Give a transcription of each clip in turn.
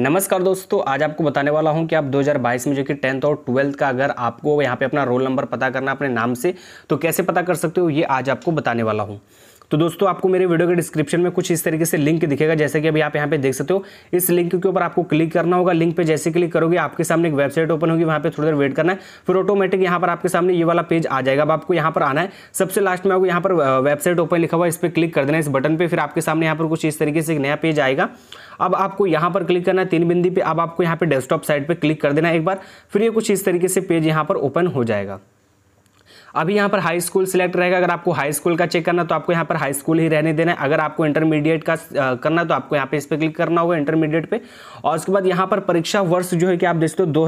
नमस्कार दोस्तों आज आपको बताने वाला हूं कि आप 2022 में जो कि टेंथ और ट्वेल्थ का अगर आपको यहाँ पे अपना रोल नंबर पता करना अपने नाम से तो कैसे पता कर सकते हो ये आज आपको बताने वाला हूँ तो दोस्तों आपको मेरे वीडियो के डिस्क्रिप्शन में कुछ इस तरीके से लिंक दिखेगा जैसे कि अभी आप यहाँ पे देख सकते हो इस लिंक के ऊपर आपको क्लिक करना होगा लिंक पे जैसे क्लिक करोगे आपके सामने एक वेबसाइट ओपन होगी वहाँ पे थोड़ी देर वेट करना है फिर ऑटोमेटिक यहाँ पर आपके सामने ये वाला पेज आ जाएगा अब आपको यहाँ पर आना है सबसे लास्ट में आपको यहाँ पर वेबसाइट ओपन लिखा हुआ इस पर क्लिक कर देना इस बटन पर फिर आपके सामने यहाँ पर कुछ इस तरीके से एक नया पेज आएगा अब आपको यहाँ पर क्लिक करना है तीन बिंदी पर अब आपको यहाँ पे डेस्कटॉप साइड पर क्लिक कर देना है एक बार फिर ये कुछ इस तरीके से पेज यहाँ पर ओपन हो जाएगा अभी यहाँ पर हाई स्कूल सिलेक्ट रहेगा अगर आपको हाई स्कूल का चेक करना तो आपको यहाँ पर हाई स्कूल ही रहने देना है अगर आपको इंटरमीडिएट का करना तो आपको यहाँ पे इस पर क्लिक करना होगा इंटरमीडिएट पे और उसके बाद यहाँ पर परीक्षा वर्ष जो है कि आप देखते हो दो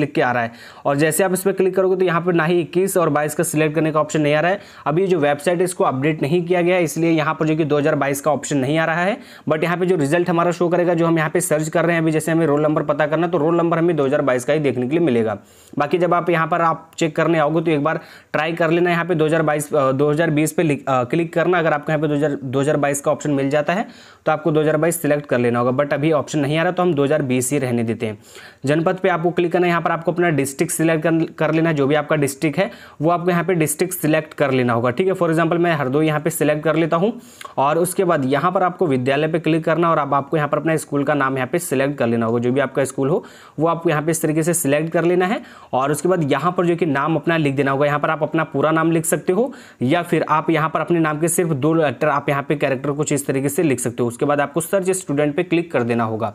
लिख के आ रहा है और जैसे आप इस पर क्लिक करोगे तो यहाँ पर ना ही इक्कीस और बाईस का सिलेक्ट करने का ऑप्शन नहीं आ रहा है अभी जो वेबसाइट है इसको अपडेट नहीं किया गया इसलिए यहाँ पर जो कि दो का ऑप्शन नहीं आ रहा है बट यहाँ पर जो रिजल्ट हमारा शो करेगा जो हम यहाँ पर सर्च कर रहे हैं अभी जैसे हमें रोल नंबर पता करना तो रोल नंबर हमें दो का ही देखने के लिए मिलेगा बाकी जब आप यहाँ पर आप चेक करने आओगे तो एक बार ट्राई कर लेना यहाँ पे 2022 2020 पे क्लिक करना अगर आपको यहाँ पे 2022 का ऑप्शन मिल जाता है तो आपको 2022 सेलेक्ट कर लेना होगा बट अभी ऑप्शन नहीं आ रहा तो हम 2020 ही रहने देते हैं जनपद पे आपको क्लिक करना यहाँ पर आपको अपना डिस्ट्रिक्ट सिलेक्ट कर लेना जो भी आपका डिस्ट्रिक्ट है वो आपको यहाँ पर डिस्ट्रिक्ट सिलेक्ट कर लेना होगा ठीक है फॉर एग्जाम्पल मैं हर दो यहाँ पर सिलेक्ट कर लेता हूँ और उसके बाद यहाँ पर आपको विद्यालय पर क्लिक करना और आपको यहाँ पर अपना स्कूल का नाम यहाँ पर सिलेक्ट कर लेना होगा जो भी आपका स्कूल हो वो आपको यहाँ पर इस तरीके से सिलेक्ट कर लेना है और उसके बाद यहाँ पर जो कि नाम अपना लिख देना होगा यहाँ पर आप अपना पूरा नाम लिख सकते हो या फिर आप यहाँ पर अपने नाम के सिर्फ दो लेटर आप यहाँ पे कैरेक्टर कुछ इस तरीके से लिख सकते हो उसके बाद आपको सर्च स्टूडेंट पे क्लिक कर देना होगा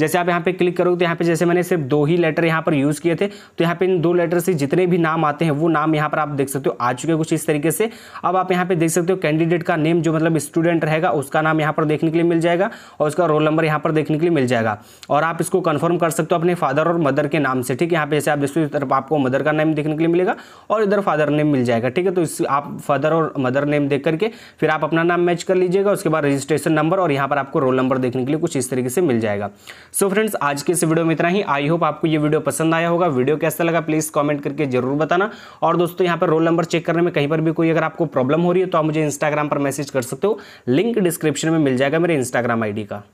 जैसे आप यहाँ पे क्लिक करोगे तो यहाँ पे जैसे मैंने सिर्फ दो ही लेटर यहाँ पर यूज़ किए थे तो यहाँ पे इन दो लेटर से जितने भी नाम आते हैं वो नाम यहाँ पर आप देख सकते हो आ चुके कुछ इस तरीके से अब आप यहाँ पे देख सकते हो कैंडिडेट का नेम जो मतलब स्टूडेंट रहेगा उसका नाम यहाँ पर देखने के लिए मिल जाएगा और उसका रोल नंबर यहाँ पर देखने के लिए मिल जाएगा और आप इसको कन्फर्म कर सकते हो अपने फादर और मदर के नाम से ठीक है यहाँ पे जैसे आप दूसरी हो आपको मदर का नाम देखने के लिए मिलेगा और इधर और फादर नेम मिल जाएगा ठीक है तो इस आप फादर और मदर नेम देख करके फिर आप अपना नाम मैच कर लीजिएगा उसके बाद रजिस्ट्रेशन नंबर और यहाँ पर आपको रोल नंबर देखने के लिए कुछ इस तरीके से मिल जाएगा सो so फ्रेंड्स आज के इस वीडियो में इतना ही आई होप आपको ये वीडियो पसंद आया होगा वीडियो कैसा लगा प्लीज़ कॉमेंट करके जरूर बताना और दोस्तों यहाँ पर रोल नंबर चेक करने में कहीं पर भी कोई अगर आपको प्रॉब्लम हो रही है तो आप मुझे इंस्टाग्राम पर मैसेज कर सकते हो लिंक डिस्क्रिप्शन में मिल जाएगा मेरे इंस्टाग्राम आई का